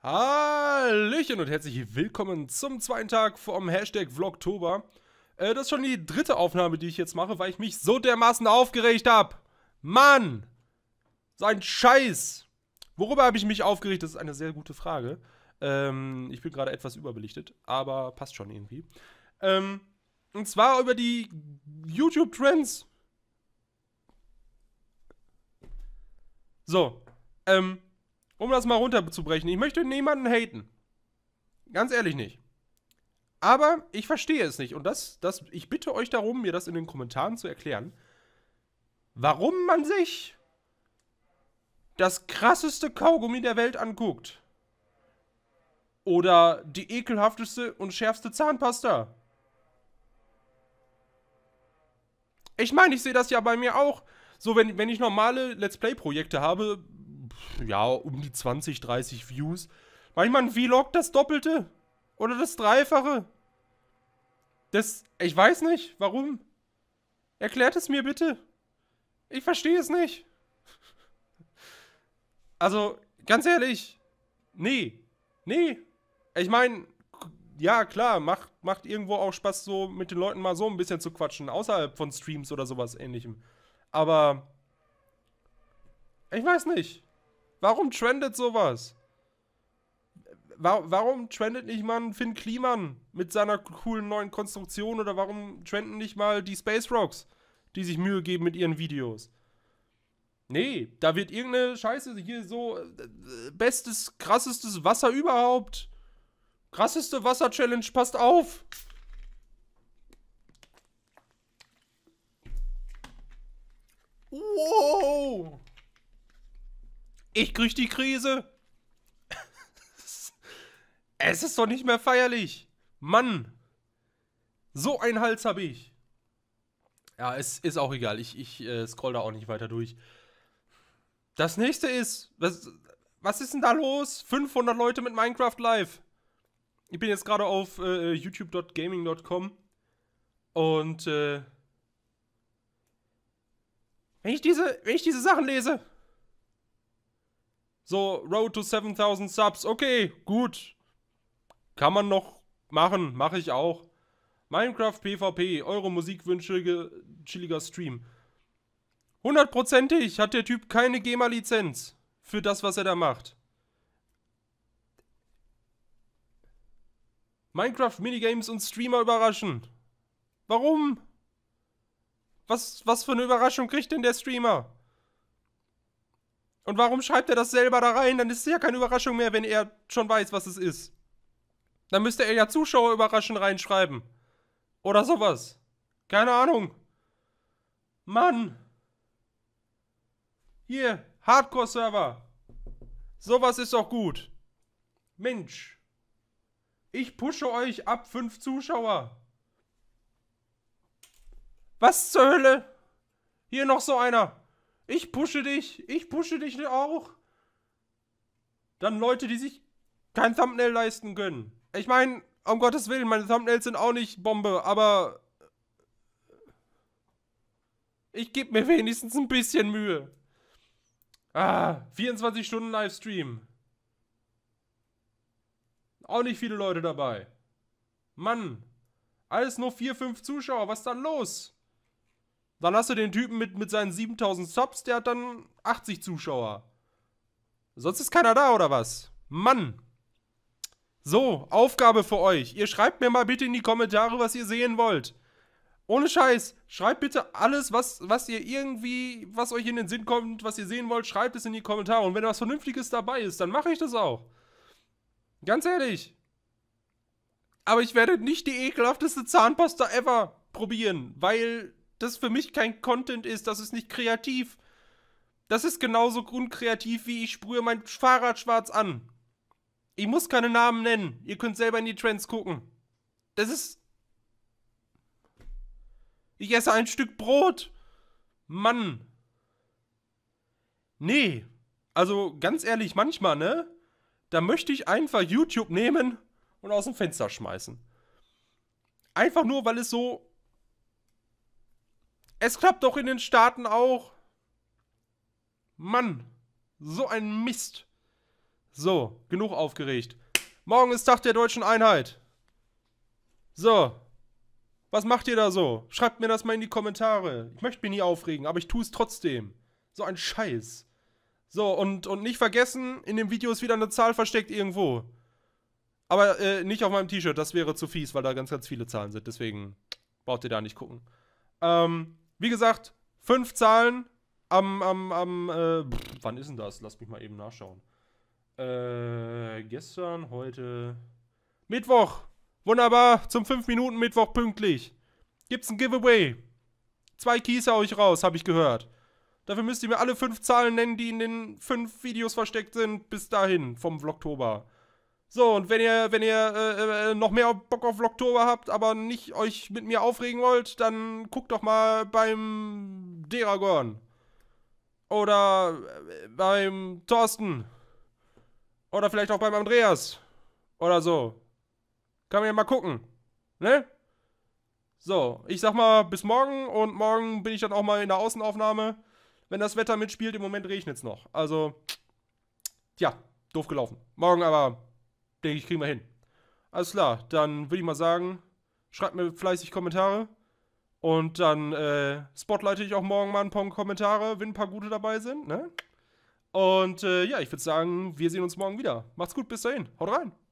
Hallöchen und herzlich willkommen zum zweiten Tag vom Hashtag Vlogtober. Äh, das ist schon die dritte Aufnahme, die ich jetzt mache, weil ich mich so dermaßen aufgeregt habe. Mann! Sein Scheiß! Worüber habe ich mich aufgeregt? Das ist eine sehr gute Frage. Ähm, ich bin gerade etwas überbelichtet, aber passt schon irgendwie. Ähm, und zwar über die YouTube-Trends. So, ähm, um das mal runterzubrechen, ich möchte niemanden haten. Ganz ehrlich nicht. Aber ich verstehe es nicht. Und das, das, ich bitte euch darum, mir das in den Kommentaren zu erklären, warum man sich das krasseste Kaugummi der Welt anguckt. Oder die ekelhafteste und schärfste Zahnpasta. Ich meine, ich sehe das ja bei mir auch. So, wenn, wenn ich normale Let's Play-Projekte habe, ja, um die 20, 30 Views. Manchmal ein Vlog das Doppelte oder das Dreifache. Das, ich weiß nicht, warum. Erklärt es mir bitte. Ich verstehe es nicht. Also, ganz ehrlich, nee, nee. Ich meine, ja, klar, macht, macht irgendwo auch Spaß, so mit den Leuten mal so ein bisschen zu quatschen, außerhalb von Streams oder sowas ähnlichem. Aber ich weiß nicht. Warum trendet sowas? Warum, trendet nicht mal ein Finn Kliman mit seiner coolen neuen Konstruktion oder warum trenden nicht mal die Space Rocks, die sich Mühe geben mit ihren Videos? Nee, da wird irgendeine Scheiße hier so äh, bestes, krassestes Wasser überhaupt. Krasseste Wasser-Challenge, passt auf! Wow! Ich krieg die Krise. es ist doch nicht mehr feierlich. Mann. So einen Hals habe ich. Ja, es ist auch egal. Ich, ich äh, scroll da auch nicht weiter durch. Das nächste ist, was, was ist denn da los? 500 Leute mit Minecraft Live. Ich bin jetzt gerade auf äh, youtube.gaming.com und äh, wenn ich diese, wenn ich diese Sachen lese, so, Road to 7000 Subs. Okay, gut. Kann man noch machen. Mache ich auch. Minecraft PvP. Eure Musikwünsche, chilliger Stream. Hundertprozentig hat der Typ keine GEMA-Lizenz für das, was er da macht. Minecraft Minigames und Streamer überraschen. Warum? Was, was für eine Überraschung kriegt denn der Streamer? Und warum schreibt er das selber da rein? Dann ist es ja keine Überraschung mehr, wenn er schon weiß, was es ist. Dann müsste er ja Zuschauer überraschend reinschreiben. Oder sowas. Keine Ahnung. Mann. Hier, Hardcore-Server. Sowas ist doch gut. Mensch. Ich pushe euch ab fünf Zuschauer. Was zur Hölle? Hier noch so einer. Ich pushe dich. Ich pushe dich auch. Dann Leute, die sich kein Thumbnail leisten können. Ich meine, um Gottes Willen, meine Thumbnails sind auch nicht Bombe, aber ich gebe mir wenigstens ein bisschen Mühe. Ah, 24 Stunden Livestream. Auch nicht viele Leute dabei. Mann, alles nur 4, 5 Zuschauer, was ist da los? Dann hast du den Typen mit, mit seinen 7000 Subs, der hat dann 80 Zuschauer. Sonst ist keiner da, oder was? Mann! So, Aufgabe für euch. Ihr schreibt mir mal bitte in die Kommentare, was ihr sehen wollt. Ohne Scheiß, schreibt bitte alles, was, was ihr irgendwie, was euch in den Sinn kommt, was ihr sehen wollt, schreibt es in die Kommentare. Und wenn was Vernünftiges dabei ist, dann mache ich das auch. Ganz ehrlich. Aber ich werde nicht die ekelhafteste Zahnpasta ever probieren, weil das für mich kein Content ist, das ist nicht kreativ. Das ist genauso unkreativ, wie ich sprühe mein Fahrrad schwarz an. Ich muss keine Namen nennen. Ihr könnt selber in die Trends gucken. Das ist. Ich esse ein Stück Brot. Mann. Nee. Also ganz ehrlich, manchmal, ne? Da möchte ich einfach YouTube nehmen und aus dem Fenster schmeißen. Einfach nur, weil es so es klappt doch in den Staaten auch. Mann, so ein Mist. So, genug aufgeregt. Morgen ist Tag der deutschen Einheit. So. Was macht ihr da so? Schreibt mir das mal in die Kommentare. Ich möchte mich nie aufregen, aber ich tue es trotzdem. So ein Scheiß. So, und, und nicht vergessen, in dem Video ist wieder eine Zahl versteckt irgendwo. Aber äh, nicht auf meinem T-Shirt, das wäre zu fies, weil da ganz, ganz viele Zahlen sind. Deswegen braucht ihr da nicht gucken. Ähm, wie gesagt, fünf Zahlen am, am, am, äh, wann ist denn das? Lass mich mal eben nachschauen. Äh, gestern, heute, Mittwoch. Wunderbar, zum 5-Minuten-Mittwoch pünktlich. Gibt's ein Giveaway. Zwei Keys hau ich raus, habe ich gehört. Dafür müsst ihr mir alle fünf Zahlen nennen, die in den fünf Videos versteckt sind, bis dahin, vom Vlogtober. So, und wenn ihr, wenn ihr äh, äh noch mehr Bock auf Oktober habt, aber nicht euch mit mir aufregen wollt, dann guckt doch mal beim Deragon. Oder äh, beim Thorsten. Oder vielleicht auch beim Andreas. Oder so. Kann man ja mal gucken. Ne? So, ich sag mal bis morgen und morgen bin ich dann auch mal in der Außenaufnahme. Wenn das Wetter mitspielt, im Moment regnet es noch. Also, tja, doof gelaufen. Morgen aber denke ich, kriegen wir hin. Alles klar, dann würde ich mal sagen, schreibt mir fleißig Kommentare. Und dann äh, spotlighte ich auch morgen mal ein paar Kommentare, wenn ein paar gute dabei sind. Ne? Und äh, ja, ich würde sagen, wir sehen uns morgen wieder. Macht's gut, bis dahin. Haut rein.